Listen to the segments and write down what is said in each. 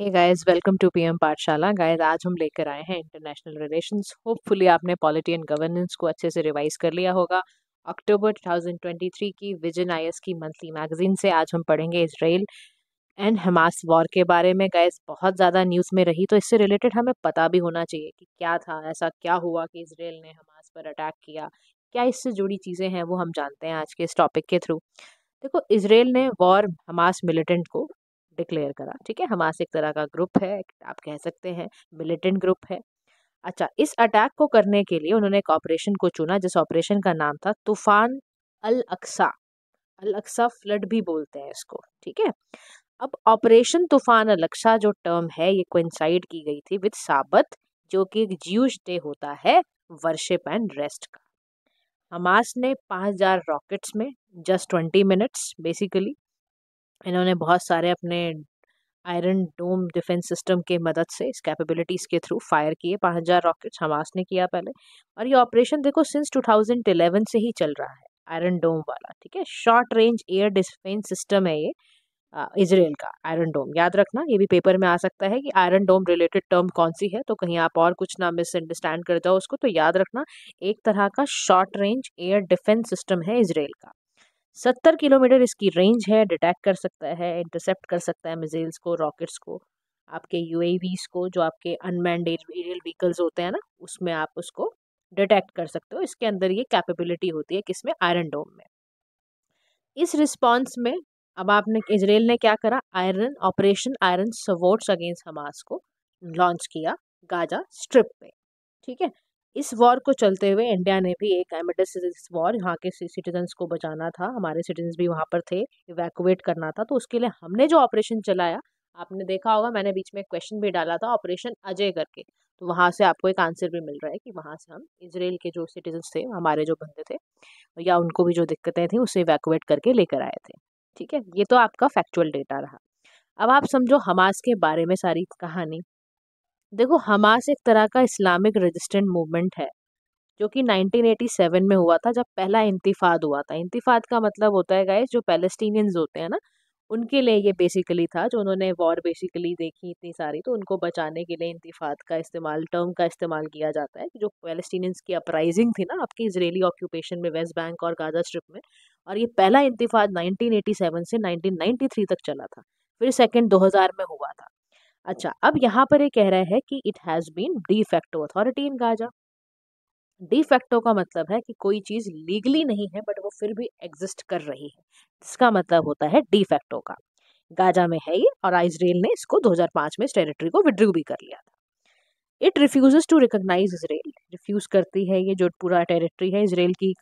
Hey guys welcome to PM Pathshala guys आज हम लेकर आए हैं इंटरनेशनल रिलेशंस होपफुली आपने पॉलिटी एंड गवर्नेंस को अच्छे से रिवाइज कर लिया होगा अक्टूबर 2023 की विजन आईएस की मंथली मैगजीन से आज हम पढ़ेंगे इसराइल एंड हमास वॉर के बारे में गाइस बहुत ज़्यादा न्यूज़ में रही तो इससे रिलेटेड हमें पता भी होना चाहिए कि क्या था ऐसा क्या हुआ कि इसराइल ने हमास पर अटैक किया क्या इससे जुड़ी चीज़ें हैं वो हम जानते हैं आज के इस टॉपिक के थ्रू देखो इसराइल ने वॉर हमास मिलिटेंट को डिक्लेयर करा ठीक है हमास एक तरह का ग्रुप है आप कह सकते हैं मिलिटेंट ग्रुप है अच्छा इस अटैक को करने के लिए उन्होंने एक ऑपरेशन को चुना जिस ऑपरेशन का नाम था Toofan Al Aqsa Al Aqsa flood भी बोलते हैं इसको ठीक है अब ऑपरेशन तूफान अल अक्सा जो टर्म है ये कोइंसाइड की गई थी विद साबत जो कि एक ज्यूज डे होता है वर्शिप एंड रेस्ट का हमास ने 5000 रॉकेट्स में जस्ट 20 मिनट्स बेसिकली इन्होंने बहुत सारे अपने आयरन डोम डिफेंस सिस्टम के मदद से इस कैपेबिलिटीज़ के थ्रू फायर किए पाँच हज़ार रॉकेट्स हमास ने किया पहले और ये ऑपरेशन देखो सिंस 2011 से ही चल रहा है आयरन डोम वाला ठीक है short range air defence system है ये इसराइल का आयरन डोम याद रखना ये भी पेपर में आ सकता है कि आयरन डोम रिलेटेड टर्म कौन सी है तो कहीं आप और कुछ ना मिसअंडरस्टैंड कर जाओ उसको तो याद रखना एक तरह का short range air defence system है इसराइल का सत्तर किलोमीटर इसकी रेंज है डिटेक्ट कर सकता है इंटरसेप्ट कर सकता है मिज़ाइल्स को रॉकेट्स को आपके यू को जो आपके अनमैंड एरियल व्हीकल्स होते हैं ना उसमें आप उसको डिटेक्ट कर सकते हो इसके अंदर ये कैपेबिलिटी होती है किसमें आयरन डोम में इस रिस्पॉन्स में अब आपने इसराइल ने क्या करा iron operation iron swords against Hamas को लॉन्च किया गाजा स्ट्रिप पे ठीक है इस वॉर को चलते हुए इंडिया ने भी एक एमेडेसिस वॉर यहाँ के सिटीजन्स को बचाना था हमारे सिटीजन्स भी वहाँ पर थे इवैकुएट करना था तो उसके लिए हमने जो ऑपरेशन चलाया आपने देखा होगा मैंने बीच में क्वेश्चन भी डाला था ऑपरेशन अजय करके तो वहाँ से आपको एक आंसर भी मिल रहा है कि वहाँ से हम इसराइल के जो सिटीजन्स थे हमारे जो बंदे थे या उनको भी जो दिक्कतें थी उसे इवैकुएट करके लेकर आए थे ठीक है ये तो आपका फैक्चुअल डेटा रहा अब आप समझो हमास के बारे में सारी कहानी देखो हमास एक तरह का इस्लामिक रेजिस्टेंट मूवमेंट है जो कि 1987 में हुआ था जब पहला इंतफाद हुआ था इंतफाद का मतलब होता है गाइस जो पैलेस्टीनियंस होते हैं ना उनके लिए ये बेसिकली था जो उन्होंने वॉर बेसिकली देखी इतनी सारी तो उनको बचाने के लिए इंतफाद का इस्तेमाल टर्म का इस्तेमाल किया जाता है जो पैलेस्टीनियंस की अपराइजिंग थी ना आपकी इसराइली ऑक्यूपेशन में वेस्ट बैंक और गाजा स्ट्रिप में और ये पहला इंतफाद 1987 से 1993 तक चला था फिर सेकेंड 2000 में हुआ था अच्छा अब यहाँ पर ये कह रहा है कि it has been de facto authority in Gaza de facto का मतलब है कि कोई चीज़ लीगली नहीं है बट वो फिर भी एग्जिस्ट कर रही है इसका मतलब होता है डी फैक्टो का गाजा में है ये और इसराइल ने इसको 2005 में इस टेरिटरी को विड्रू भी कर लिया था it refuse to recognise Israel refuse करती है ये जो पूरा टेरिटरी है इसराइल की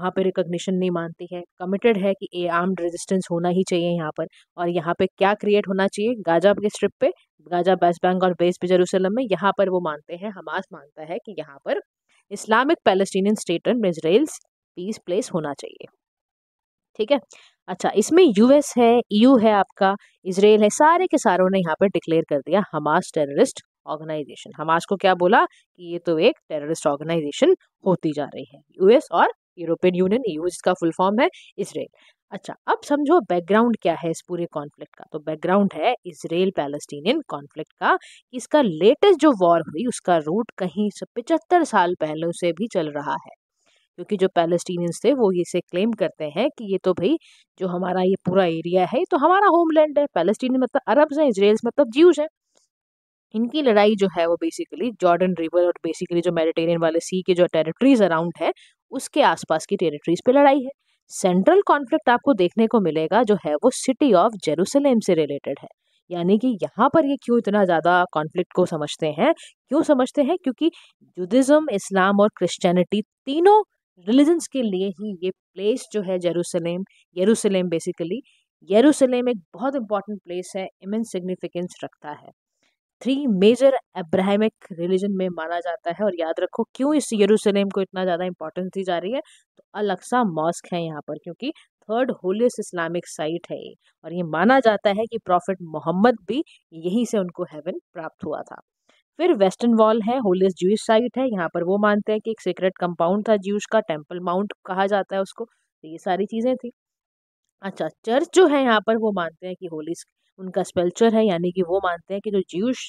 वहाँ पे रिकोगनीशन नहीं मानती है कमिटेड है कि ए आर्म्ड रेजिस्टेंस होना ही चाहिए यहाँ पर और यहाँ पे क्या क्रिएट होना चाहिए गाजा के स्ट्रिप पे गाजा वेस्ट बैंक और बेस जेरूसलम में यहाँ पर वो मानते हैं हमास मानता है कि यहाँ पर Islamic Palestinian state and Israel's peace place होना चाहिए ठीक है अच्छा इसमें यूएस है ईयू e है आपका इसराइल है सारे के सारों ने यहाँ पर डिक्लेयर कर दिया हमास टेररिस्ट ऑर्गेनाइजेशन हमास को क्या बोला कि ये तो एक टेररिस्ट ऑर्गेनाइजेशन होती जा रही है यूएस और यूरोपियन यूनियन यू e जिसका फुल फॉर्म है इसराइल अच्छा अब समझो बैकग्राउंड क्या है इस पूरे कॉन्फ्लिक्ट का तो बैकग्राउंड है इसराइल पैलेस्टीनियन कॉन्फ्लिक्ट का इसका लेटेस्ट जो वॉर हुई उसका रूट कहीं पिचहत्तर साल पहले से भी चल रहा है क्योंकि जो पैलेस्टीनियंस थे वो इसे क्लेम करते हैं कि ये तो भाई जो हमारा ये पूरा एरिया है तो हमारा होमलैंड है पैलेस्टीन मतलब अरब्स हैं इसराइल्स मतलब ज्यूज हैं इनकी लड़ाई जो है वो बेसिकली जॉर्डन रिवर और बेसिकली जो मेडिटेरियन वाले सी के जो टेरिटरीज अराउंड है उसके आसपास की टेरिटरीज पे लड़ाई है सेंट्रल कॉन्फ्लिक्ट आपको देखने को मिलेगा जो है वो सिटी ऑफ जेरूसलेम से रिलेटेड है यानी कि यहाँ पर ये क्यों इतना ज़्यादा कॉन्फ्लिक्ट को समझते हैं क्यों समझते हैं क्योंकि जुदिज़म इस्लाम और क्रिश्चियनिटी तीनों रिलीजन्स के लिए ही ये प्लेस जो है जेरूसलेम येरूसलेम बेसिकली येरूसलेम एक बहुत इंपॉर्टेंट प्लेस है इमेंस सिग्निफिकेंस रखता है थ्री मेजर अब्राहमिक रिलीजन में माना जाता है और याद रखो क्यों इस यरूशलेम को इतना ज़्यादा इंपॉर्टेंस दी जा रही है तो अलक्सा मॉस्क है यहाँ पर क्योंकि थर्ड होलियस इस्लामिक साइट है और ये माना जाता है कि प्रॉफिट मोहम्मद भी यहीं से उनको हेवन प्राप्त हुआ था फिर वेस्टर्न वॉल है होलियस ज्यूस साइट है यहाँ पर वो मानते हैं कि एक सीक्रेट कंपाउंड था ज्यूस का टेम्पल माउंट कहा जाता है उसको तो ये सारी चीज़ें थी अच्छा चर्च जो है यहाँ पर वो मानते हैं कि होली उनका स्पेल्चर है यानी कि वो मानते हैं कि जो जीवश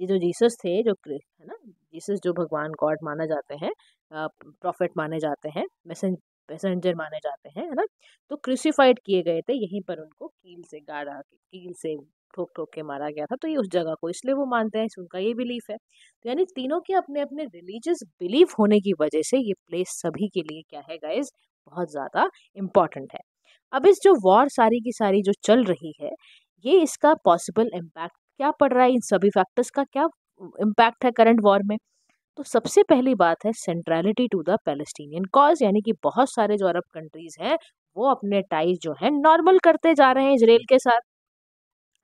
ये जो जीसस थे जो है ना जीसस जो भगवान गॉड माना जाते हैं प्रॉफिट माने जाते हैं मैसेज पैसेंजर माने जाते हैं है ना तो क्रूसीफाइड किए गए थे यहीं पर उनको कील से गाड़ा कील से ठोक ठोक के मारा गया था तो ये उस जगह को इसलिए वो मानते हैं उनका ये बिलीफ है तो यानी तीनों के अपने अपने रिलीजियस बिलीफ होने की वजह से ये प्लेस सभी के लिए क्या है गाइज बहुत ज़्यादा इम्पॉर्टेंट है अब इस जो वॉर सारी की सारी जो चल रही है ये इसका पॉसिबल इम्पैक्ट क्या पड़ रहा है इन सभी फैक्टर्स का क्या इम्पैक्ट है करंट वॉर में तो सबसे पहली बात है centrality to the Palestinian cause यानी कि बहुत सारे जो अरब कंट्रीज हैं वो अपने टाइज जो हैं नॉर्मल करते जा रहे हैं इसराइल के साथ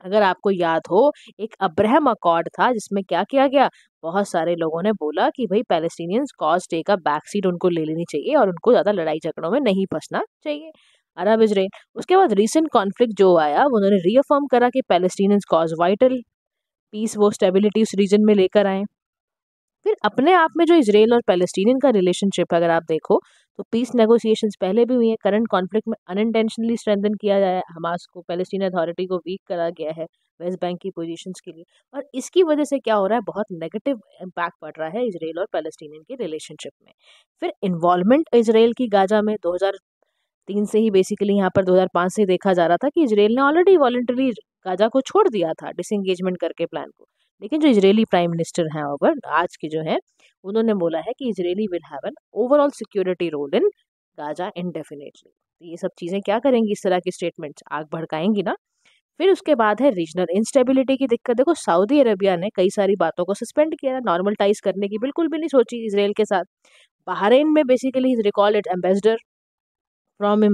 अगर आपको याद हो एक अब्राहम अकॉर्ड था जिसमें क्या किया गया बहुत सारे लोगों ने बोला कि भाई पैलेस्टीनियंस कॉज डे का बैक सीट उनको ले लेनी चाहिए और उनको ज़्यादा लड़ाई झगड़ों में नहीं फंसना चाहिए अरब इसराइल उसके बाद रिसेंट कॉन्फ्लिक्ट जो आया उन्होंने रीअफर्म करा कि पैलेस्टीन कॉज वाइटल पीस वो स्टेबिलिटी उस रीजन में लेकर आए फिर अपने आप में जो इसराइल और पैलेस्टीनियन का रिलेशनशिप अगर आप देखो तो पीस नेगोशिएशन पहले भी हुई है करंट कॉन्फ्लिक्ट में अनइंटेंशनली स्ट्रेंथन किया जाए हमास को पैलेस्टीन अथॉरिटी को वीक करा गया है वेस्ट बैंक की पोजिशन के लिए और इसकी वजह से क्या हो रहा है बहुत नेगेटिव इम्पैक्ट पड़ रहा है इसराइल और पैलेस्टीनियन के रिलेशनशिप में फिर इन्वॉल्वमेंट इसराइल की गाजा में हजार तीन से ही बेसिकली यहाँ पर 2005 से देखा जा रहा था कि इसराइल ने ऑलरेडी वॉलेंटरी गाजा को छोड़ दिया था डिसंगेजमेंट करके प्लान को लेकिन जो इजरायली प्राइम मिनिस्टर हैं ओवर आज के जो है उन्होंने बोला है कि Israeli will have an overall security role in Gaza indefinitely तो ये सब चीज़ें क्या करेंगी इस तरह की स्टेटमेंट्स आग भड़काएंगी ना फिर उसके बाद है रीजनल इंस्टेबिलिटी की दिक्कत देखो सऊदी अरेबिया ने कई सारी बातों को सस्पेंड किया नॉर्मल टाइज करने की बिल्कुल भी नहीं सोची इसराइल के साथ बहरेन में basically is recall at ambassador from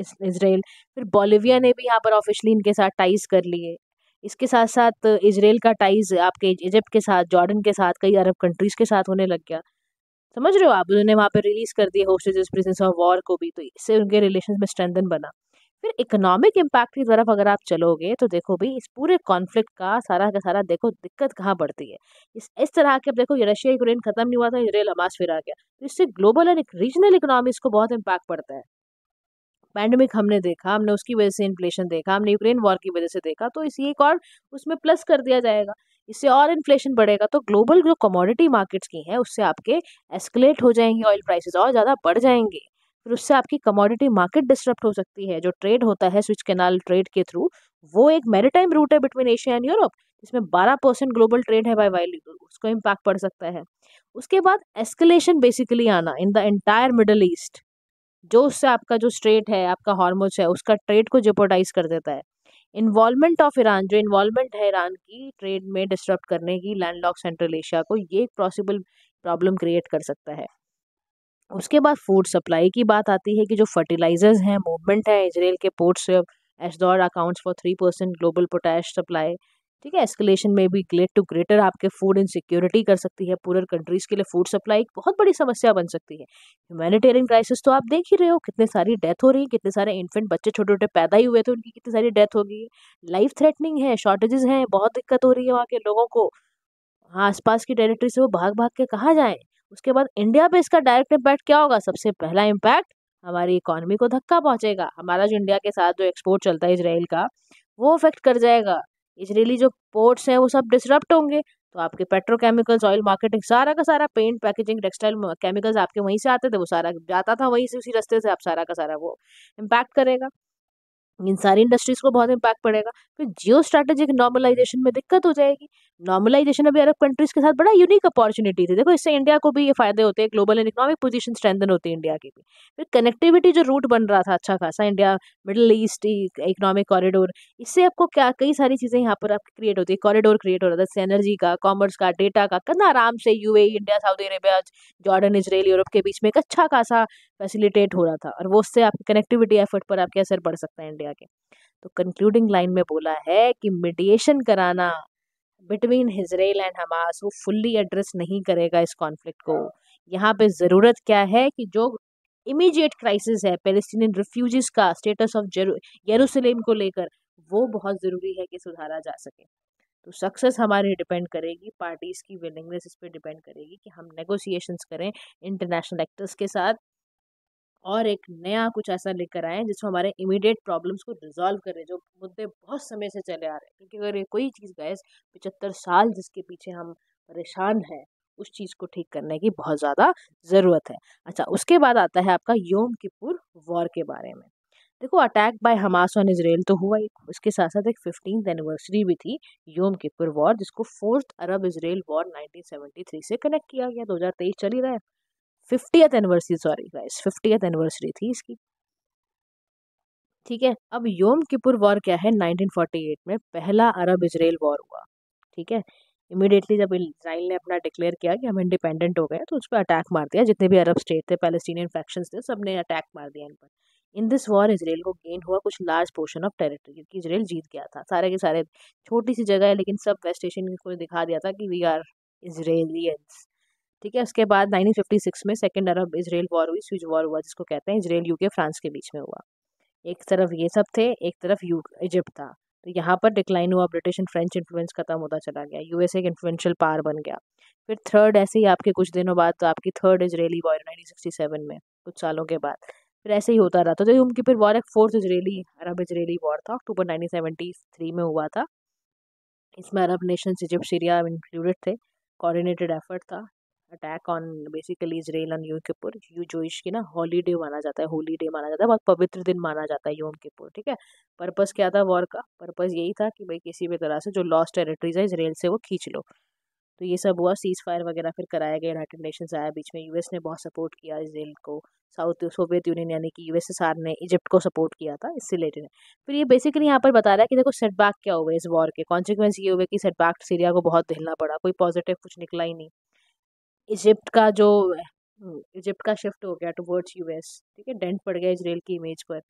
Israel फिर बोलिविया ने भी यहाँ पर ऑफिशली इनके साथ टाइज कर लिए इसके साथ साथ इसराइल का टाइज आपके इजिप्ट के साथ जॉर्डन के साथ कई अरब कंट्रीज के साथ होने लग गया समझ रहे हो आप उन्होंने वहाँ पर रिलीज कर दिए होस्टेज प्रिजेंस ऑफ वॉर को भी तो इससे उनके रिलेशन में स्ट्रेंथन बना फिर इकोनॉमिक इम्पैक्ट की तरफ अगर आप चलोगे तो देखो भाई इस पूरे कॉन्फ्लिक्ट का सारा का सारा देखो दिक्कत कहाँ बढ़ती है इस इस तरह के अब देखो रशिया यूक्रेन खत्म नहीं हुआ था इसराइल हमास फिर आ गया तो इससे ग्लोबल एंड रीजनल इकोनॉमीज को बहुत इम्पैक्ट पड़ता है पैंडमिक हमने देखा हमने उसकी वजह से इन्फ्लेशन देखा हमने यूक्रेन वॉर की वजह से देखा तो इसी एक और उसमें प्लस कर दिया जाएगा इससे और इन्फ्लेशन बढ़ेगा तो ग्लोबल जो कमोडिटी मार्केट्स की हैं उससे आपके एस्केलेट हो जाएंगे ऑयल प्राइसेस और ज़्यादा बढ़ जाएंगे फिर उससे आपकी कमोडिटी मार्केट डिस्टर्ब हो सकती है जो ट्रेड होता है स्विच कैनाल ट्रेड के थ्रू वो एक मेरीटाइम रूट है बिटवीन एशिया एंड यूरोप जिसमें 12 परसेंट ग्लोबल ट्रेड है बाई वाइली उसको इम्पैक्ट पड़ सकता है उसके बाद एस्केलेशन बेसिकली आना in the entire Middle East जो उससे आपका जो स्ट्रेट है आपका हॉर्मोन्स है उसका ट्रेड को जोपोडाइज कर देता है इन्वॉल्वमेंट ऑफ ईरान जो इन्वॉल्वमेंट है ईरान की ट्रेड में डिस्टर्ब करने की लैंडलॉक सेंट्रल एशिया को ये एक पॉसिबल प्रॉब्लम क्रिएट कर सकता है उसके बाद फूड सप्लाई की बात आती है कि जो फर्टिलाइजर्स हैं मूवमेंट है इसराइल के ports Ashdod accounts for three percent global potash supply ठीक है एस्केलेशन में भी ग्रेट टू ग्रेटर आपके फूड इनसिक्योरिटी कर सकती है पूरे कंट्रीज़ के लिए फूड सप्लाई एक बहुत बड़ी समस्या बन सकती है ह्यूमैनिटेरियन क्राइसिस तो आप देख ही रहे हो कितने सारी डेथ हो रही है कितने सारे इन्फेंट बच्चे छोटे छोटे पैदा ही हुए थे उनकी कितनी सारी डेथ हो गई है लाइफ थ्रेटनिंग है शॉर्टेजेस हैं बहुत दिक्कत हो रही है वहाँ के लोगों को हाँ, आसपास की टेरिटरी से वो भाग भाग के कहाँ जाए उसके बाद इंडिया पे इसका डायरेक्ट इम्पैक्ट क्या होगा सबसे पहला इम्पैक्ट हमारी इकोनॉमी को धक्का पहुंचेगा हमारा जो इंडिया के साथ जो एक्सपोर्ट चलता है इसराइल का वो अफेक्ट कर जाएगा इजरेली जो पोर्ट्स हैं वो सब डिस्टर्ब होंगे तो आपके पेट्रोकेमिकल्स ऑयल मार्केटिंग सारा का सारा पेंट पैकेजिंग टेक्सटाइल केमिकल्स आपके वहीं से आते थे वो सारा जाता था वहीं से उसी रास्ते से आप सारा का सारा वो इम्पैक्ट करेगा इन सारी इंडस्ट्रीज को बहुत इम्पैक्ट पड़ेगा फिर जियो स्ट्रेटेजिक नॉर्मलाइजेशन में दिक्कत हो जाएगी नॉर्मलाइजेशन अभी अरब कंट्रीज के साथ बड़ा यूनिक अपॉर्चुनिटी थी देखो इससे इंडिया को भी ये फायदे होते हैं global and economic position strengthen होती है इंडिया की भी फिर कनेक्टिविटी जो रूट बन रहा था अच्छा खासा India Middle East economic corridor इससे आपको क्या कई सारी चीज़ें यहाँ पर आपकी क्रिएट होती है कॉरिडोर क्रिएट हो रहा था जैसे एनर्जी का कॉमर्स का डेटा का कितना आराम से U India Saudi Arabia Jordan Israel Europe के बीच में एक अच्छा खासा फैसिलिटेट हो रहा था और वो उससे आपकी कनेक्टिविटी एफर्ट पर आपके असर पड़ सकता है इंडिया इंडिया के तो कंक्लूडिंग लाइन में बोला है कि मीडिएशन कराना बिटवीन इसराइल एंड हमास वो फुल्ली एड्रेस नहीं करेगा इस कॉन्फ्लिक्ट को यहाँ पे ज़रूरत क्या है कि जो इमीडिएट क्राइसिस है पेलेस्टीनियन रिफ्यूजीज का स्टेटस ऑफ यरूशलेम को लेकर वो बहुत ज़रूरी है कि सुधारा जा सके तो सक्सेस हमारे डिपेंड करेगी पार्टीज़ की विलिंगनेस इस पर डिपेंड करेगी कि हम नेगोशिएशंस करें इंटरनेशनल एक्टर्स के साथ और एक नया कुछ ऐसा लेकर आए जिसमें हमारे इमीडिएट प्रॉब्लम्स को रिजॉल्व करें जो मुद्दे बहुत समय से चले आ रहे हैं क्योंकि अगर ये कोई चीज़ गैस पचहत्तर साल जिसके पीछे हम परेशान हैं उस चीज़ को ठीक करने की बहुत ज़्यादा ज़रूरत है अच्छा उसके बाद आता है आपका योम किपुर वॉर के बारे में देखो attack by Hamas on Israel तो हुआ ही उसके साथ साथ एक फिफ्टीन एनिवर्सरी भी थी योम किपुर वॉर जिसको फोर्थ अरब इसराइल वॉर 1973 से कनेक्ट किया गया 2023 चल ही रहा है fiftieth anniversary sorry guys fiftieth anniversary थी इसकी ठीक है अब योम किपुर वॉर क्या है 1948 में पहला अरब इसराइल वॉर हुआ ठीक है इमिडिएटली जब इसराइल ने अपना डिक्लेयर किया कि हम इंडिपेंडेंट हो गए तो उस पर अटैक मार दिया जितने भी अरब स्टेट थे पैलेस्टीनियन फैक्शंस थे सब ने अटैक मार दिया इन पर इन दिस वॉर इसराइल को गेन हुआ कुछ लार्ज पोर्शन ऑफ टेरिटरी क्योंकि इसराइल जीत गया था सारे के सारे छोटी सी जगह है लेकिन सब वेस्ट एशियन को दिखा दिया था कि वी आर इसराइलियंस ठीक है उसके बाद 1956 में सेकेंड अरब इसराइल वॉर हुई स्विज वॉर हुआ जिसको कहते हैं इसराइल यूके फ्रांस के बीच में हुआ एक तरफ ये सब थे एक तरफ यू इजिप्ट था तो यहाँ पर डिक्लाइन हुआ ब्रिटिश एंड फ्रेंच इन्फ्लुएंस खत्म होता चला गया यूएसए एक इन्फ्लुएंशियल पार बन गया फिर थर्ड ऐसे ही आपके कुछ दिनों बाद तो आपकी थर्ड इसराइली वॉर सेवन में कुछ सालों के बाद फिर ऐसे ही होता रहा था तो उनकी फिर वॉर एक fourth Israeli Arab Israeli war था अक्टूबर थ्री में हुआ था इसमें Arab nation Egypt Syria included थे कोऑर्डिनेटेड एफर्ट था attack on basically Israel on Yom Kippur यू इश की ना हॉलीडे माना जाता है होली डे माना जाता है बहुत पवित्र दिन माना जाता है के किपुर ठीक है पर्पज़ क्या था वॉर का पर्पज़ यही था कि भाई किसी भी तरह से जो लॉस्ट टेरिटरीज है इसराइल से वो खींच लो तो ये सब हुआ सीज़ फायर वगैरह फिर कराया गया यूनाइटेड नेशंस आया बीच में यूएस ने बहुत सपोर्ट किया इसराइल को साउथ सोवियत यूनियन यानी कि यूएसएसआर ने इजिप्ट को सपोर्ट किया था इससे रिलेटेड है फिर ये बेसिकली यहाँ पर बता रहा है कि देखो सेटबैक क्या हुए इस वॉर के कॉन्सिक्वेंस ये हुए कि सेटबैक सीरिया को बहुत दिलना पड़ा कोई पॉजिटिव कुछ निकला ही नहीं इजिप्ट का जो इजिप्ट का शिफ्ट हो गया तो यूएस ठीक है डेंट पड़ गया इसराइल की इमेज पर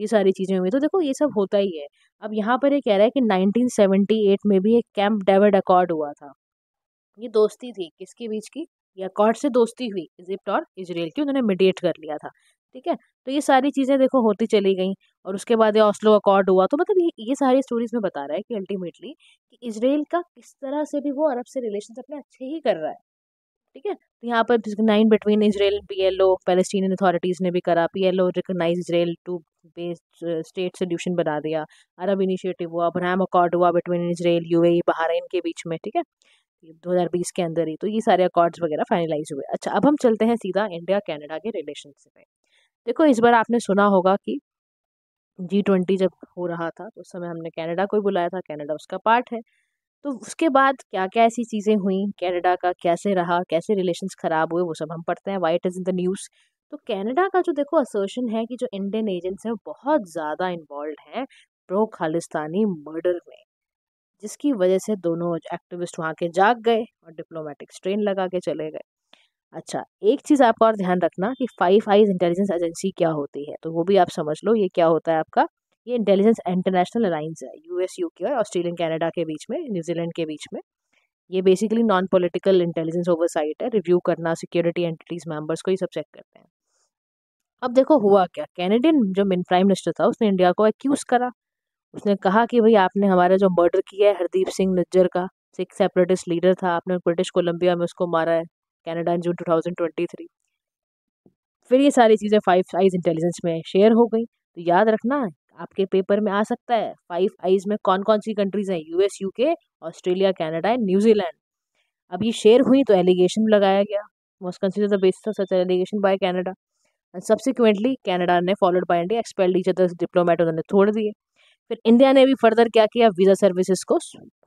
ये सारी चीज़ें हुई तो देखो ये सब होता ही है अब यहाँ पर ये कह रहा है कि 1978 में भी एक कैंप डेविड अकॉर्ड हुआ था ये दोस्ती थी किसके बीच की ये अकॉर्ड से दोस्ती हुई इजिप्ट और इसराइल की उन्होंने मीडिएट कर लिया था ठीक है तो ये सारी चीज़ें देखो होती चली गई और उसके बाद ये ऑस्लो अकॉर्ड हुआ तो मतलब ये ये सारी स्टोरीज में बता रहा है कि अल्टीमेटली कि इसराइल का किस तरह से भी वो अरब से रिलेशन अपने अच्छे ही कर रहा है ठीक है तो यहाँ पर nine between Israel P L O Palestinian authorities ने भी करा P L O recognise Israel two based state solution बना दिया अरब इनिशिएटिव हुआ अब्राहम अकॉर्ड हुआ between Israel U A Bahrain के बीच में ठीक है दो हजार बीस के अंदर ही तो ये सारे अकॉर्ड्स वगैरह फाइनलाइज हुए अच्छा अब हम चलते हैं सीधा इंडिया कैनेडा के रिलेशनशिप पे देखो इस बार आपने सुना होगा कि जी ट्वेंटी जब हो रहा था तो उस समय हमने कैनेडा को ही बुलाया था कैनेडा उसका पार्ट है तो उसके बाद क्या क्या ऐसी चीज़ें हुई कैनेडा का कैसे रहा कैसे रिलेशन ख़राब हुए वो सब हम पढ़ते हैं what is in the news तो कैनेडा का जो देखो असर्शन है कि जो इंडियन एजेंट्स हैं वो बहुत ज़्यादा इन्वॉल्व हैं प्रो खालिस्तानी मर्डर में जिसकी वजह से दोनों एक्टिविस्ट वहाँ के जाग गए और डिप्लोमेटिक स्ट्रेन लगा के चले गए अच्छा एक चीज़ आपका और ध्यान रखना कि फाइव आइज इंटेलिजेंस एजेंसी क्या होती है तो वो भी आप समझ लो ये क्या होता है आपका ये इंटेलिजेंस इंटरनेशनल अलाइंस है यूएस यूके और ऑस्ट्रेलियन कनाडा के बीच में न्यूजीलैंड के बीच में ये basically non political intelligence oversight है रिव्यू करना सिक्योरिटी एंटिटीज मेंबर्स को ही सब चेक करते हैं अब देखो हुआ क्या कैनेडियन जो मिन प्राइम मिनिस्टर था उसने इंडिया को एक्यूज़ करा उसने कहा कि भाई आपने हमारा जो मर्डर किया है हरदीप सिंह निज्जर का सिख सेपरेटिस्ट लीडर था आपने ब्रिटिश कोलंबिया में उसको मारा है कैनेडा इन जून थ्री फिर ये सारी चीज़ें फाइव आइज इंटेलिजेंस में शेयर हो गई तो याद रखना आपके पेपर में आ सकता है फाइव आईज में कौन कौन सी कंट्रीज हैं US UK Australia Canada and New Zealand अब ये शेयर हुई तो एलिगेशन लगाया गया most consider the best of such allegation by Canada and subsequently Canada ने followed by India expelled each other diplomat उन्होंने छोड़ दिए फिर इंडिया ने भी फर्दर क्या किया वीज़ा सर्विसेज को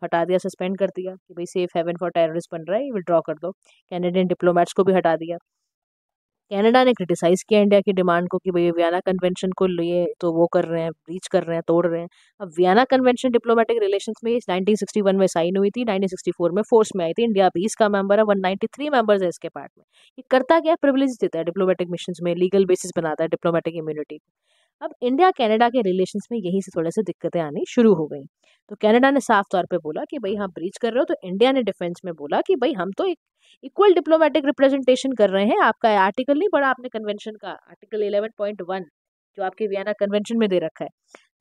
हटा दिया सस्पेंड कर दिया कि भाई सेफ हेवन फॉर टेररिस्ट बन रहा है विड्रॉ कर दो कैनेडियन डिप्लोमेट्स को भी हटा दिया कनाडा ने क्रिटिसाइज़ किया इंडिया की डिमांड को कि भाई वियना कन्वेंशन को लिए तो वो कर रहे हैं ब्रीच कर रहे हैं तोड़ रहे हैं अब वियना कन्वेंशन डिप्लोमेटिक रिलेशन में नाइनटीन में साइन हुई थी नाइनटीन में फोर्स में आई थी इंडिया भी इसका मेंबर है वन मेंबर्स है इसके पार्ट में ये करता क्या प्रिवलेज देता है डिप्लोमेटिक मिशन में लीगल बेसिस बनाता है डिप्लोमेटिक इम्यूनिटी अब इंडिया कनाडा के रिलेशंस में यहीं से थोड़े से दिक्कतें आनी शुरू हो गई तो कनाडा ने साफ तौर पे बोला कि भाई हम ब्रीच कर रहे हो तो इंडिया ने डिफेंस में बोला कि भाई हम तो एक इक्वल डिप्लोमेटिक रिप्रेजेंटेशन कर रहे हैं आपका आर्टिकल नहीं पड़ा आपने कन्वेंशन का आर्टिकल इलेवन पॉइंट वन जो आपके वियना कन्वेंशन में दे रखा है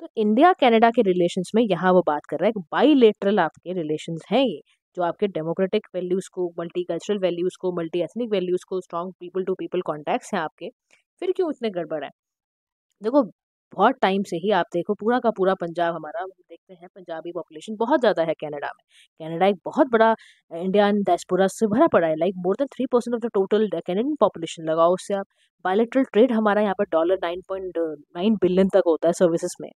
तो इंडिया कैनेडा के रिलेशन में यहाँ वो बात कर रहा है बाई लेटरल आपके रिलेशन है ये जो आपके डेमोक्रेटिक वैल्यूज़ को मल्टी कल्चरल वैल्यूज़ को मल्टी एथनिक वैल्यूज़ को strong people to people contacts हैं आपके फिर क्यों इतने गड़बड़ है देखो बहुत टाइम से ही आप देखो पूरा का पूरा पंजाब हमारा देखते हैं पंजाबी पॉपुलेशन बहुत ज़्यादा है कनाडा में कनाडा एक बहुत बड़ा इंडियन डायस्पोरा से भरा पड़ा है like more than three percent of the total Canadian population लगाओ उससे आप बायोलिट्रल ट्रेड हमारा यहाँ पर dollar nine point nine billion तक होता है सर्विसेज में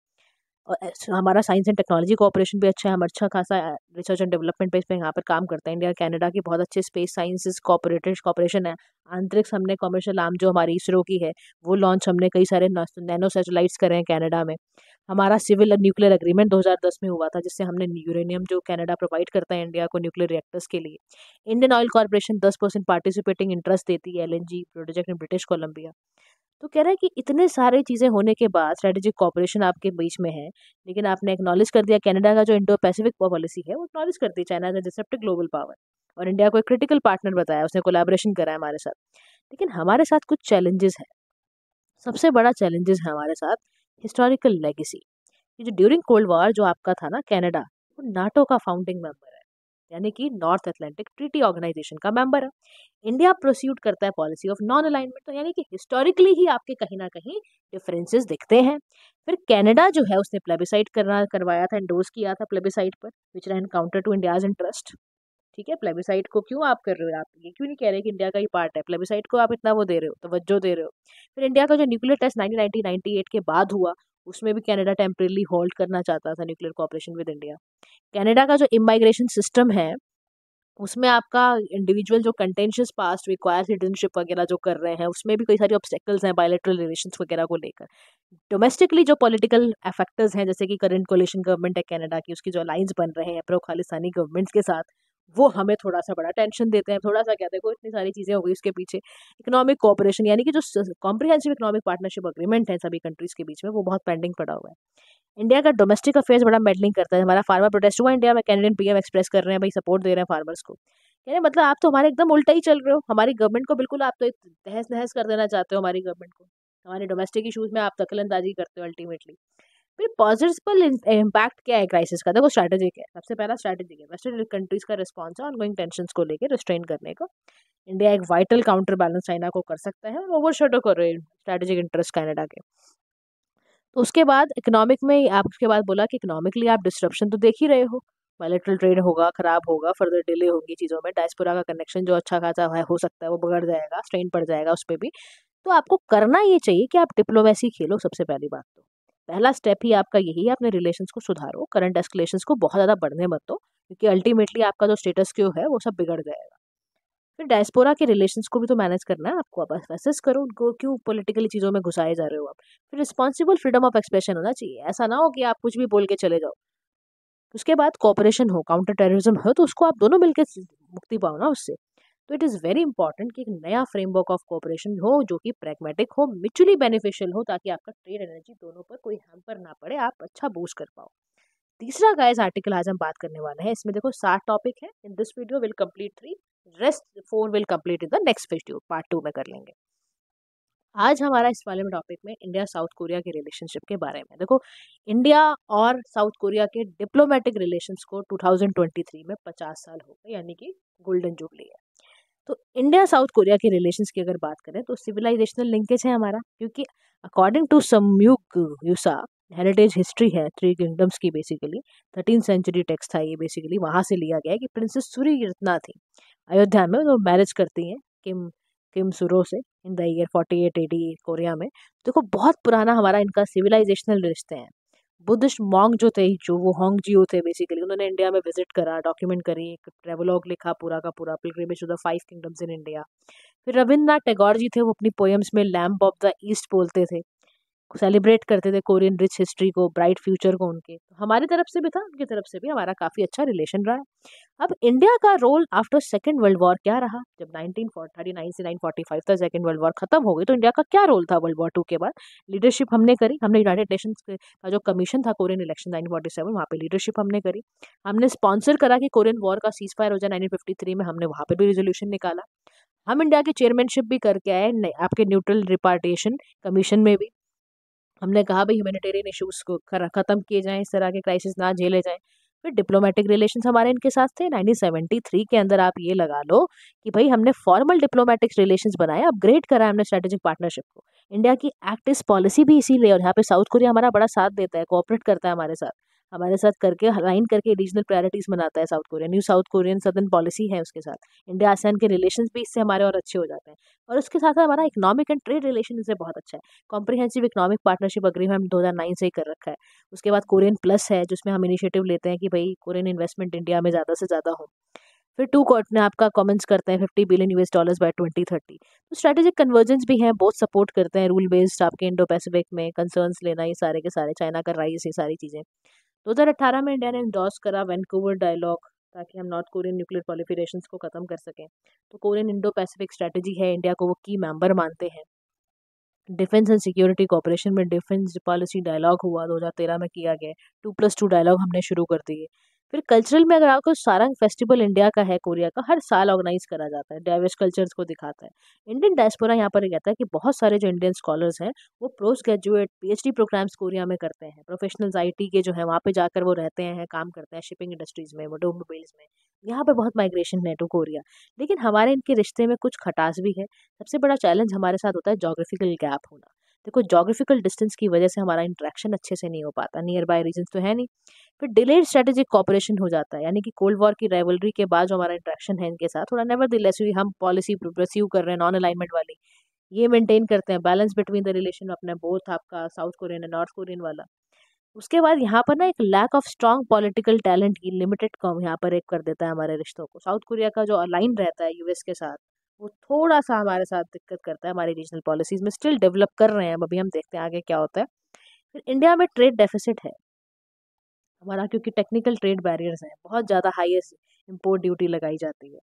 हमारा साइंस एंड टेक्नोलॉजी कॉपरेशन भी अच्छा है हम अच्छा खासा रिसर्च एंड डेवलपमेंट पे इस पर यहाँ पर काम करते हैं इंडिया कैनेडा की बहुत अच्छे स्पेस साइंसेज कॉपरेटेड कॉपरेशन है अंतरिक्ष हमने कॉमर्शियल आर्म जो हमारी इसरो की है वो लॉन्च हमने कई सारे नैनो सेटेलाइट्स करे हैं कैनेडा में हमारा सिविल न्यूक्लियर अग्रीमेंट 2010 में हुआ था जिससे हमने यूरेनियम जो कनाडा प्रोवाइड करता है इंडिया को न्यूक्लियर रिएक्टर्स के लिए Indian Oil Corporation 10 percent participating interest देती है LNG project in British Columbia तो कह रहा है कि इतने सारे चीज़ें होने के बाद स्ट्रेटेजिक कॉपरेशन आपके बीच में है लेकिन आपने एक्नॉलेज कर दिया कनाडा का जो इंडो पैसिफिक पॉलिसी है वो एक्नॉलेज कर दी चाइना का डिसेप्टिव ग्लोबल पावर और इंडिया को एक क्रिटिकल पार्टनर बताया उसने कोलाब्रेशन करा है हमारे साथ लेकिन हमारे साथ कुछ चैलेंजेस हैं सबसे बड़ा चैलेंजेस है हमारे साथ हिस्टोरिकल लेगेसी ये जो ड्यूरिंग कोल्ड वॉर जो आपका था ना कनाडा वो नाटो का फाउंडिंग मेम्बर है यानी कि नॉर्थ अटलांटिक ट्रीटी ऑर्गेनाइजेशन का मेंबर है इंडिया प्रोस्यूट करता है पॉलिसी ऑफ नॉन अलाइनमेंट तो यानी कि हिस्टोरिकली ही आपके कहीं ना कहीं डिफरेंसेस दिखते हैं फिर कनाडा जो है उसने प्लेबिसाइड करना करवाया था एंडोज किया था प्लेबिसाइड पर which ran counter to India's interest ठीक है प्लेबिसाइड को क्यों आप कर रहे हो आप ये क्यों नहीं कह रहे कि इंडिया का ही पार्ट है प्लेबिसाइड को आप इतना वो दे रहे हो तवज्जो दे रहे हो फिर इंडिया का जो न्यूक्लियर टेस्ट नाइनटीन के बाद हुआ उसमें भी कनाडा टेम्परेली होल्ड करना चाहता था nuclear cooperation with India Canada का जो इमाइग्रेशन सिस्टम है उसमें आपका इंडिविजुअल जो कंटेंशियस पास्ट रिक्वायर सिटीजनशिप वगैरह जो कर रहे हैं उसमें भी कई सारी ऑब्स्टेकल्स हैं बायोलेट्रल रिलेशन वगैरह को लेकर डोमेस्टिकली जो पॉलिटिकल अफेक्टर्स हैं जैसे कि करंट कोलेशन गवर्नमेंट है कनाडा की उसकी जो अलाइंस बन रहे हैं प्रो खालिस्तानी गवर्नमेंट्स के साथ वो हमें थोड़ा सा बड़ा टेंशन देते हैं थोड़ा सा क्या देखो इतनी सारी चीज़ें हो गई उसके पीछे इकोनॉमिक कॉपरेशन यानी कि जो कॉम्प्रिहेंसिव इकोनॉमिक पार्टनरशिप अग्रीमेंट है सभी कंट्रीज़ के बीच में वो बहुत पेंडिंग पड़ा हुआ है इंडिया का डोमेस्टिक अफेयर्स बड़ा मेडलिंग करता है हमारा फार्मर प्रोटेस्ट हुआ इंडिया में कैनेडियन पीएम एक्सप्रेस कर रहे हैं भाई सपोर्ट दे रहे हैं फार्मर्स को यानी मतलब आप तो हमारे एकदम उल्टा ही चल रहे हो हमारी गवर्नमेंट को बिल्कुल आप तो तहस नहस कर देना चाहते हो हमारी गवर्नमेंट को हमारे डोमेस्टिक इशूज़ में आप दखल अंदाजी करते हो अल्टीमेटली फिर पॉजिटिवल इम्पैक्ट क्या है क्राइसिस का देखो स्ट्रैटेजिक है सबसे पहला स्ट्रैटेजिक है वेस्टर्न कंट्रीज का रिस्पॉन्स है ऑनगोइंग टेंशन को लेकर रिस्ट्रेन करने को इंडिया एक वाइटल काउंटर बैलेंस चाइना को कर सकता है और ओवर शेडो तो कर रहे स्ट्रैटेजिक इंटरेस्ट कैनेडा के तो उसके बाद इकोनॉमिक में आपके बाद बोला कि इकोनॉमिकली आप डिस्ट्रप्शन तो देख ही रहे हो बायोलेट्रल ट्रेड होगा ख़राब होगा फर्दर डिले होगी चीज़ों में डायस्पोरा का कनेक्शन जो अच्छा खासा है हो सकता है वो बिगड़ जाएगा स्ट्रेन पड़ जाएगा उस पर भी तो आपको करना ये चाहिए कि आप डिप्लोमेसी खेलो सबसे पहली बात तो पहला स्टेप ही आपका यही है अपने रिलेशन को सुधारो करंट एस्कुलेशन को बहुत ज़्यादा बढ़ने मत दो क्योंकि अल्टीमेटली आपका जो स्टेटस क्यों है वो सब बिगड़ जाएगा फिर डायस्पोरा के रिलेशन को भी तो मैनेज करना है आपको आप एसेस करो उनको क्यों पोलिटिकली चीज़ों में घुसाए जा रहे हो आप फिर रिस्पॉन्सिबल फ्रीडम ऑफ एक्सप्रेशन होना चाहिए ऐसा ना हो कि आप कुछ भी बोल के चले जाओ उसके बाद कॉपरेशन हो काउंटर टेररिज्म हो तो उसको आप दोनों मिलकर मुक्ति पाओ ना उससे तो इट इज़ वेरी इंपॉर्टेंट कि एक नया फ्रेमवर्क ऑफ कॉपरेशन हो जो कि प्रैग्मेटिक हो म्यूचुअली बेनिफिशियल हो ताकि आपका ट्रेड एनर्जी दोनों पर कोई हैम्पर ना पड़े आप अच्छा बूस्ट कर पाओ तीसरा इस आर्टिकल आज हम बात करने वाले हैं इसमें देखो सात टॉपिक है in this video will complete three rest four will complete in the next video part two में कर लेंगे आज हमारा इस वाले में टॉपिक में इंडिया साउथ कोरिया के रिलेशनशिप के बारे में देखो इंडिया और साउथ कोरिया के डिप्लोमेटिक रिलेशंस को 2023 में 50 साल हो गए यानी कि गोल्डन जुबली है तो इंडिया साउथ कोरिया के रिलेशन की अगर बात करें तो सिविलाइजेशनल लिंकेज है हमारा क्योंकि according to Samguk Yusa heritage history है थ्री किंगडम्स की बेसिकली थर्टीन सेंचुरी टेक्स्ट था ये बेसिकली वहाँ से लिया गया है कि प्रिंसेस सूर्य रत्ना थी अयोध्या में वो मैरिज करती हैं किम किम सुरो से in the year forty eight AD Korea में देखो बहुत पुराना हमारा इनका सिविलाइजेशनल रिश्ते हैं बुद्धिस्ट मॉन्ग जो थे जो वो हॉन्ग जियो थे बेसिकली उन्होंने इंडिया में विजिट करा डॉक्यूमेंट करी एक ट्रेवलॉग लिखा पूरा का पूरा pilgrimage to the five kingdoms in India फिर रविंद्रनाथ टैगोर जी थे वो अपनी पोएम्स में लैम्प ऑफ द ईस्ट बोलते थे सेलिब्रेट करते थे कोरियन रिच हिस्ट्री को ब्राइट फ्यूचर को उनके तो हमारी तरफ से भी था उनकी तरफ से भी हमारा काफ़ी अच्छा रिलेशन रहा है अब इंडिया का role after second world war क्या रहा जब नाइनटीन थर्टी नाइन से नाइन फोर्टी फाइव तक सेकेंड वर्ल्ड वॉर खत्म हो गई तो इंडिया का क्या रोल था वर्ल्ड वॉर टू के बाद लीडरशिप हमने करी हमने यूनाइटेड नेशन का जो कमीशन था कोरियन इलेक्शन फोर्टी सेवन वहाँ पर लीडरशिप हमने करी हमने स्पॉन्सर करा कि कोरियन वॉर का सीज फायर हो जाए नाइनटीन फिफ्टी थ्री में हमने वहाँ पर भी रेजोल्यूशन निकाला हम इंडिया की चेयरमैनशिप भी करके आए आपके न्यूट्रल रिपार्टेशन कमीशन में भी हमने कहा भाई ह्यूमेटेरियन इशूज़ को ख़त्म किए जाएँ इस तरह के क्राइसिस ना झेले जाएँ फिर डिप्लोमेटिक रिलेशन हमारे इनके साथ थे 1973 के अंदर आप ये लगा लो कि भाई हमने फॉर्मल डिप्लोमेटिक रिलेशन बनाए अपग्रेड करा हमने स्ट्रेटेजिक पार्टनरशिप को इंडिया की एक्ट इस पॉलिसी भी इसीलिए और यहाँ पे साउथ कोरिया हमारा बड़ा साथ देता है कोऑपरेट करता है हमारे साथ हमारे साथ करके अलाइन करके एडिशनल प्रायोरिटीज़ बनाता है South Korea new South Korean southern policy है उसके साथ इंडिया आसियान के रिलेशन भी इससे हमारे और अच्छे हो जाते हैं और उसके साथ हमारा इकोनॉमिक एंड ट्रेड रिलेशन इससे बहुत अच्छा है कॉम्प्रीहेंसिव इकोनॉमिक पार्टनरशिप अग्रीमेंट दो से ही कर रखा है उसके बाद कोरियन प्लस है जिसमें हम इनिशिएटिव लेते हैं कि भाई कोरियन इन्वेस्टमेंट इंडिया में ज़्यादा से ज़्यादा हो फिर टू कॉर्ट ने आपका कमेंट्स करते हैं fifty billion US dollars by twenty thirty तो स्ट्रेटेजिक कन्वर्जेंस भी हैं बहुत सपोर्ट करते हैं रूल बेस्ड आपके इंडो पैसिफिक में कंसर्न्स लेना ये सारे के सारे चाइना का राइज ये सारी चीज़ें 2018 में इंडिया ने इंडोर्स करा वैनकूवर डायलॉग ताकि हम नॉर्थ कोरियन न्यूक्लियर क्वालिफिकेशन को ख़त्म कर सकें तो कोरियन इंडो पैसिफिक स्ट्रैटेजी है इंडिया को वो की मेंबर मानते हैं डिफेंस एंड सिक्योरिटी कॉपरेशन में डिफेंस पॉलिसी डायलॉग हुआ 2013 में किया गया टू प्लस टू डायलॉग हमने शुरू कर दिए फिर कल्चरल में अगर आपको सारंग फेस्टिवल इंडिया का है कोरिया का हर साल ऑर्गेनाइज करा जाता है डाइवर्स कल्चर्स को दिखाता है इंडियन डायस्पोरा यहाँ पर कहता है कि बहुत सारे जो इंडियन स्कॉलर्स हैं वो post graduate PhD programmes Korea में करते हैं प्रोफेशनल्स आईटी के जो है वहाँ पर जाकर वो रहते हैं काम करते हैं शिपिंग इंडस्ट्रीज में ऑटोमोबाइल्स में यहाँ पर बहुत माइग्रेशन है टू तो कोरिया लेकिन हमारे इनके रिश्ते में कुछ खटास भी है सबसे बड़ा चैलेंज हमारे साथ होता है जोग्राफिकल गैप होना देखो जोग्राफिकल डिस्टेंस की वजह से हमारा इंट्रैक्शन अच्छे से नहीं हो पाता नियर बाय रीजन तो है नहीं फिर डिलेड स्ट्रेटेजिक कॉपरेशन हो जाता है यानी कि कोल्ड वॉर की राइवलरी के बाद जो हमारा इंट्रैक्शन है इनके साथ थोड़ा नेवर दिलेस हुई हम पॉलिसी प्रस्यू कर रहे हैं नॉन अलाइनमेंट वाली ये मेंटेन करते हैं बैलेंस बिटवीन द रिलेशन अपने बोथ आपका South Korean and North Korean वाला उसके बाद यहाँ पर ना एक lack of strong political talent की लिमिटेड कॉम यहाँ पर एक कर देता है हमारे रिश्तों को साउथ कोरिया का जो अलाइन रहता है यूएस के साथ वो थोड़ा सा हमारे साथ दिक्कत करता है हमारी रीजनल पॉलिसीज़ में स्टिल डेवलप कर रहे हैं अब अभी हम देखते हैं आगे क्या होता है फिर इंडिया में ट्रेड डेफिसिट है हमारा क्योंकि टेक्निकल ट्रेड बैरियर्स हैं बहुत ज़्यादा हाईएस्ट इम्पोर्ट ड्यूटी लगाई जाती है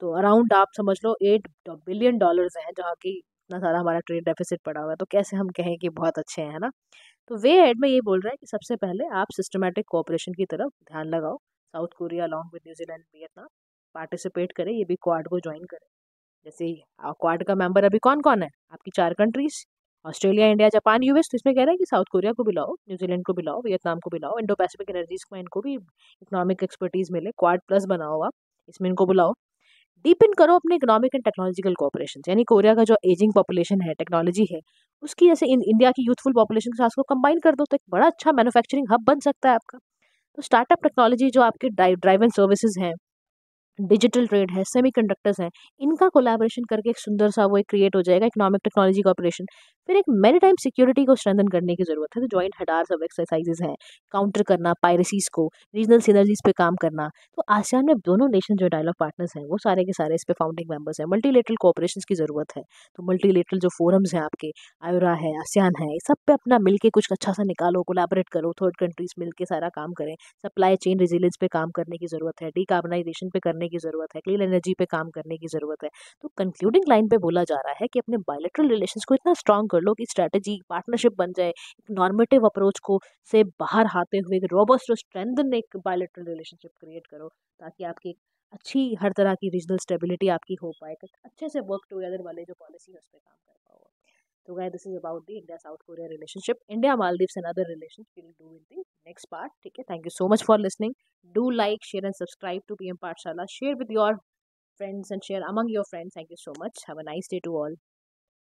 तो अराउंड आप समझ लो एट बिलियन डॉलर्स हैं जहाँ की इतना सारा हमारा ट्रेड डेफिसिट पड़ा हुआ है तो कैसे हम कहें कि बहुत अच्छे हैं ना तो वे हेड में ये बोल रहा है कि सबसे पहले आप सिस्टमेटिक कोऑपरेशन की तरफ ध्यान लगाओ South Korea along with New Zealand Vietnam participate करें ये भी क्वाड को ज्वाइन करें जैसे क्वाड का मेंबर अभी कौन कौन है आपकी चार countries Australia India Japan US तो इसमें कह रहे हैं कि साउथ कोरिया को बुलाओ न्यूजीलैंड को बुलाओ वियतनाम को बुलाओ इंडो पैसिफिक एनर्जीज को इनको भी इकोनॉमिक एक्सपर्टीज़ मिले क्वाड प्लस बनाओ आप इसमें इनको बुलाओ डीपन करो अपने इकोनॉमिक एंड टेक्नोलॉजिकल कॉपरेशन यानी कोरिया का जो एजिंग पॉपुलेशन है टेक्नोलॉजी है उसकी जैसे इंडिया की यूथफुल पॉपुलेशन के साथ उसको कंबाइन कर दो तो एक बड़ा अच्छा मैनुफैक्चरिंग हब बन सकता है आपका तो स्टार्टअप टेक्नोलॉजी जो आपके ड्राइव ड्राइव एंड सर्विसेज हैं डिजिटल ट्रेड है सेमी कंडक्टर्स हैं इनका कोलैबोरेशन करके एक सुंदर सा वो एक क्रिएट हो जाएगा इकोनॉमिक टेक्नोलॉजी ऑपरेशन फिर एक मेरी टाइम सिक्योरिटी को स्ट्रेंथन करने की ज़रूरत है तो ज्वाइंट हडार सब एक्सरसाइजेज हैं काउंटर करना पायरेसीज को रीजनल सीनर्जीज पे काम करना तो आसियान में दोनों नेशन जो डायलॉग पार्टनर्स हैं वो सारे के सारे इस पे फाउंडिंग मेंबर्स हैं मल्टी लेटरल की ज़रूरत है तो मल्टी जो फोरम्स हैं आपके आयोरा है आसियान है सब पे अपना मिलकर कुछ अच्छा सा निकालो कोलाबरेट करो थर्ड कंट्रीज मिलकर सारा काम करें सप्लाई चेन रिजिलेंस पे काम करने की ज़रूरत है डी पे करने की ज़रूरत है क्लीन एनर्जी पे काम करने की ज़रूरत है तो कंक्लूडिंग लाइन पे बोला जा रहा है कि अपने बायोलेट्रल रिलेशन को इतना स्ट्रांग कर लो कि स्ट्रैटेजी पार्टनरशिप बन जाए एक नॉर्मेटिव अप्रोच को से बाहर आते हुए एक रॉबस्ट और स्ट्रेंथन एक बायोलेट्रल रिलेशनशिप क्रिएट करो ताकि आपकी अच्छी हर तरह की रीजनल स्टेबिलिटी आपकी हो पाए अच्छे से वर्क टुगेदर वाले जो पॉलिसी है उस पर काम कर पाओ So guys, this is about the India-South Korea relationship. India-Maldives and other relations we will do in the next part. Okay, thank you so much for listening. Do like, share and subscribe to PM Partshala. Share with your friends and share among your friends. Thank you so much. Have a nice day to all.